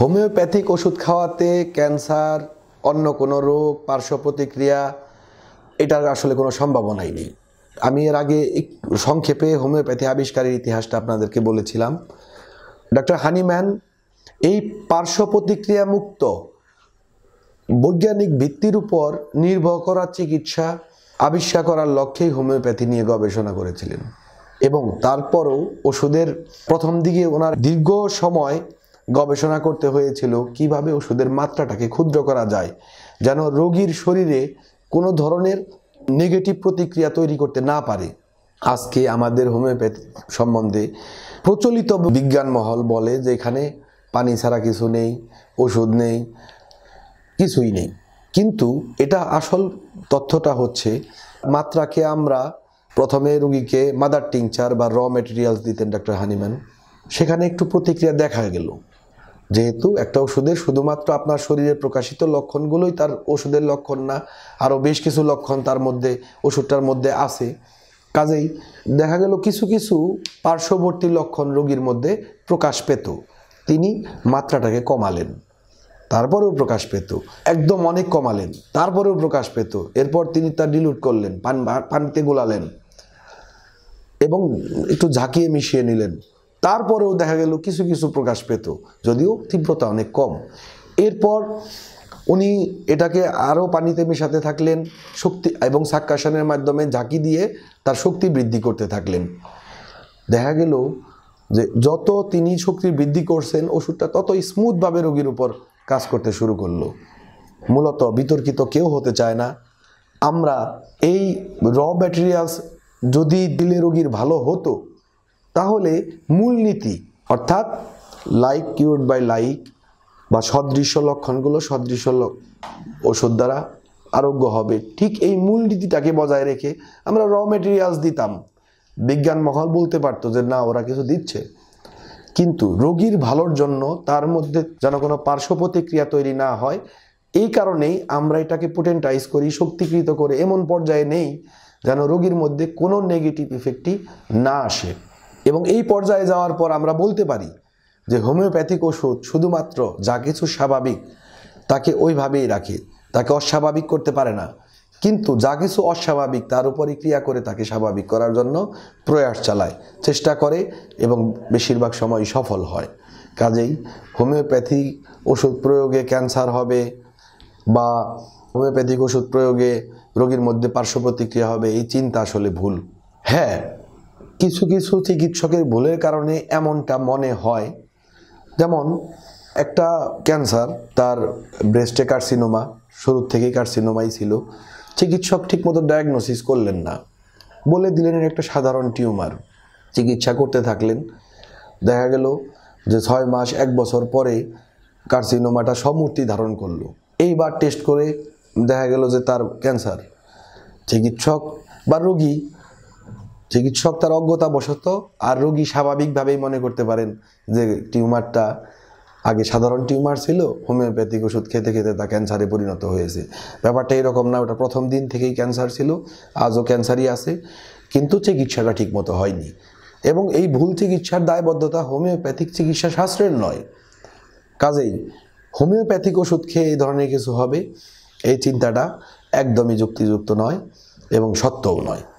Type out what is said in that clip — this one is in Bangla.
হোমিওপ্যাথিক ওষুধ খাওয়াতে ক্যান্সার অন্য কোনো রোগ পার্শ্ব প্রতিক্রিয়া এটার আসলে কোনো সম্ভাবনাই নেই আমি এর আগে সংক্ষেপে হোমিওপ্যাথি আবিষ্কারের ইতিহাসটা আপনাদেরকে বলেছিলাম ডক্টর হানিম্যান এই পার্শ্ব প্রতিক্রিয়া মুক্ত বৈজ্ঞানিক ভিত্তির উপর নির্ভর করা চিকিৎসা আবিষ্কার করার লক্ষ্যেই হোমিওপ্যাথি নিয়ে গবেষণা করেছিলেন এবং তারপরও ওষুধের প্রথম দিকে ওনার দীর্ঘ সময় গবেষণা করতে হয়েছিল কিভাবে ওষুধের মাত্রাটাকে ক্ষুদ্র করা যায় যেন রোগীর শরীরে কোনো ধরনের নেগেটিভ প্রতিক্রিয়া তৈরি করতে না পারে আজকে আমাদের হোমিওপ্যাথি সম্বন্ধে প্রচলিত বিজ্ঞান মহল বলে যে এখানে পানি ছাড়া কিছু নেই ওষুধ নেই কিছুই নেই কিন্তু এটা আসল তথ্যটা হচ্ছে মাত্রাকে আমরা প্রথমে রুগীকে মাদার টিংচার বা র মেটেরিয়ালস দিতেন ডাক্তার হানিম্যান সেখানে একটু প্রতিক্রিয়া দেখা গেল যেহেতু একটা ওষুধের শুধুমাত্র আপনার শরীরে প্রকাশিত লক্ষণগুলোই তার ওষুধের লক্ষণ না আরও বেশ কিছু লক্ষণ তার মধ্যে ওষুধটার মধ্যে আছে কাজেই দেখা গেল কিছু কিছু পার্শ্ববর্তী লক্ষণ রোগীর মধ্যে প্রকাশ পেত তিনি মাত্রাটাকে কমালেন তারপরেও প্রকাশ পেত একদম অনেক কমালেন তারপরেও প্রকাশ পেত এরপর তিনি তার ডিলুট করলেন পান পানিতে গোলালেন এবং একটু ঝাঁকিয়ে মিশিয়ে নিলেন তারপরেও দেখা গেল কিছু কিছু প্রকাশ পেত যদিও তীব্রতা অনেক কম এরপর উনি এটাকে আরও পানিতে মেশাতে থাকলেন শক্তি এবং সাক্কাশনের মাধ্যমে ঝাঁকি দিয়ে তার শক্তি বৃদ্ধি করতে থাকলেন দেখা গেল যে যত তিনি শক্তি বৃদ্ধি করছেন ওষুধটা তত স্মুথভাবে রোগীর উপর কাজ করতে শুরু করলো মূলত বিতর্কিত কেউ হতে চায় না আমরা এই র ম্যাটেরিয়ালস যদি দিলে রোগীর ভালো হতো তাহলে মূলনীতি অর্থাৎ লাইক কিউড বাই লাইক বা সদৃশ্য লক্ষণগুলো সদৃশ্য ওষুধ দ্বারা আরোগ্য হবে ঠিক এই মূলনীতিটাকে বজায় রেখে আমরা র মেটেরিয়ালস দিতাম বিজ্ঞান মহল বলতে পারতো যে না ওরা কিছু দিচ্ছে কিন্তু রোগীর ভালোর জন্য তার মধ্যে যেন কোনো পার্শ্ব প্রতিক্রিয়া তৈরি না হয় এই কারণেই আমরা এটাকে পোটেন্টাইজ করি শক্তিকৃত করে এমন পর্যায়ে নেই যেন রোগীর মধ্যে কোনো নেগেটিভ ইফেক্টই না আসে এবং এই পর্যায়ে যাওয়ার পর আমরা বলতে পারি যে হোমিওপ্যাথিক ওষুধ শুধুমাত্র যা কিছু স্বাভাবিক তাকে ওইভাবেই রাখে তাকে অস্বাভাবিক করতে পারে না কিন্তু যা কিছু অস্বাভাবিক তার উপরই ক্রিয়া করে তাকে স্বাভাবিক করার জন্য প্রয়াস চালায় চেষ্টা করে এবং বেশিরভাগ সময় সফল হয় কাজেই হোমিওপ্যাথি ওষুধ প্রয়োগে ক্যান্সার হবে বা হোমিওপ্যাথিক ওষুধ প্রয়োগে রোগীর মধ্যে পার্শ্ব প্রতিক্রিয়া হবে এই চিন্তা আসলে ভুল হ্যাঁ কিছু কিছু চিকিৎসকের ভুলের কারণে এমনটা মনে হয় যেমন একটা ক্যান্সার তার ব্রেস্টে কার্সিনোমা শুরুর থেকেই কার্সিনোমাই ছিল চিকিৎসক ঠিকমতো ডায়াগনোসিস করলেন না বলে দিলেন একটা সাধারণ টিউমার চিকিৎসা করতে থাকলেন দেখা গেল যে ছয় মাস এক বছর পরে কার্সিনোমাটা সমূর্তি ধারণ করলো এইবার টেস্ট করে দেখা গেল যে তার ক্যান্সার চিকিৎসক বা রোগী চিকিৎসক তার অজ্ঞতা অজ্ঞতাবশত আর রোগী স্বাভাবিকভাবেই মনে করতে পারেন যে টিউমারটা আগে সাধারণ টিউমার ছিল হোমিওপ্যাথিক ওষুধ খেতে খেতে তা ক্যান্সারে পরিণত হয়েছে ব্যাপারটা এরকম না ওটা প্রথম দিন থেকেই ক্যান্সার ছিল আজও ক্যান্সারই আছে কিন্তু চিকিৎসাটা ঠিকমতো হয়নি এবং এই ভুল চিকিৎসার দায়বদ্ধতা হোমিওপ্যাথিক চিকিৎসা শাস্ত্রের নয় কাজেই হোমিওপ্যাথিক ওষুধ খেয়ে এই ধরনের কিছু হবে এই চিন্তাটা একদমই যুক্তিযুক্ত নয় এবং সত্যও নয়